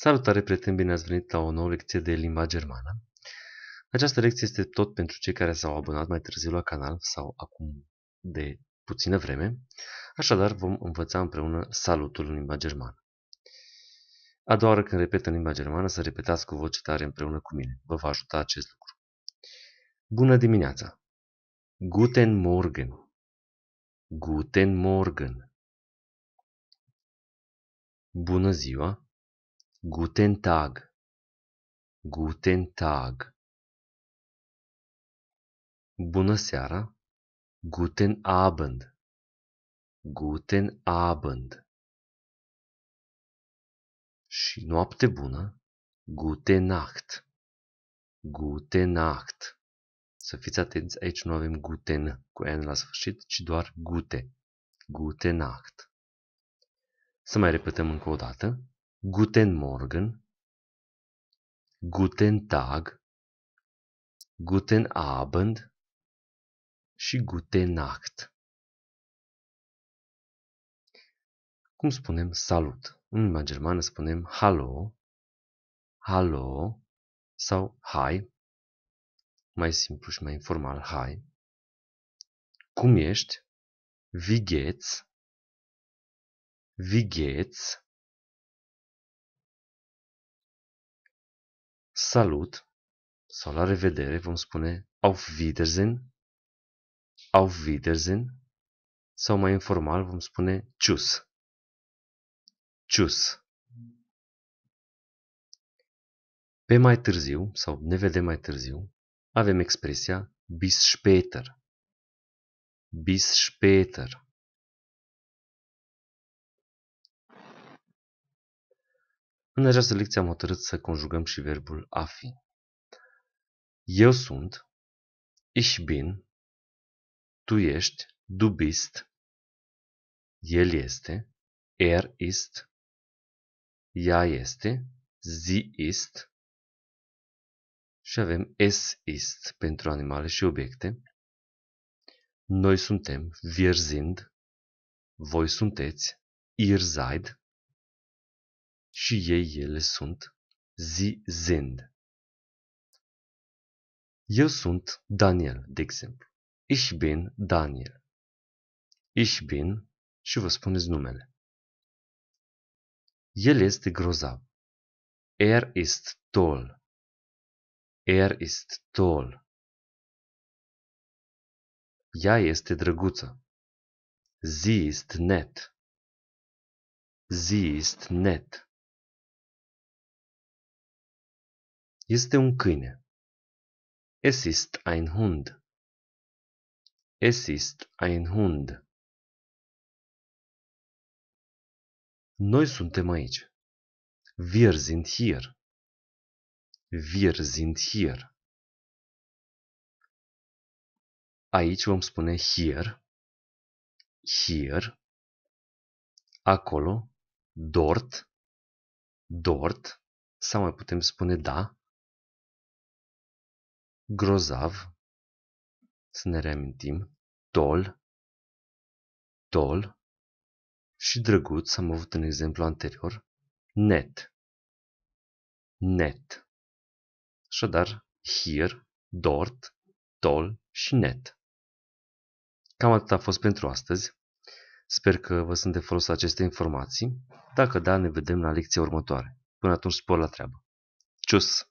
Salutare, prieteni, bine ați venit la o nouă lecție de limba germană. Această lecție este tot pentru cei care s-au abonat mai târziu la canal sau acum de puțină vreme. Așadar, vom învăța împreună salutul în limba germană. A doua oară când repet în limba germană, să repetați cu voce tare împreună cu mine. Vă va ajuta acest lucru. Bună dimineața! Guten Morgen! Guten Morgen! Bună ziua! Guten Tag. Guten Tag. Bună seara. Guten Abend. Guten Abend. Și noapte bună. Gute Nacht. Gute Nacht. Să fiți atenți, aici nu avem guten cu n la sfârșit, ci doar gute. Gute Nacht. Să mai repetăm încă o dată. Guten Morgen, Guten Tag, Guten Abend și Gute Nacht. Cum spunem salut? În limba germană spunem hallo, hallo sau hi. mai simplu și mai informal, hi. Cum ești? Wie geht's? Wie geht's? salut sau la revedere vom spune auf Wiedersehen, auf Wiedersehen sau mai informal vom spune tschüss. Tschüss. Pe mai târziu, sau ne vedem mai târziu, avem expresia bis später. Bis später. În această lecție am hotărât să conjugăm și verbul a fi. Eu sunt, ich bin, tu ești, du bist, el este, er ist, ea este, sie ist și avem es ist pentru animale și obiecte. Noi suntem, wir sind, voi sunteți, ihr seid, și ei ele sunt Zi Zind. Eu sunt Daniel, de exemplu. Ich bin Daniel. Ich bin și vă spuneți numele. El este grozav. Er ist toll. Er ist toll. Ea este drăguță. Sie ist nett. Sie ist nett. Este un câine. Es ist ein Hund. Es ist ein Hund. Noi suntem aici. Wir sind hier. Wir sind hier. Aici vom spune hier, hier, acolo, dort, dort, sau mai putem spune da, grozav, să ne reamintim, dol, dol și drăguț, am avut un exemplu anterior, net, net. Așadar, here, dort, dol și net. Cam atât a fost pentru astăzi. Sper că vă sunt de folos aceste informații. Dacă da, ne vedem la lecția următoare. Până atunci, spor la treabă. Cius!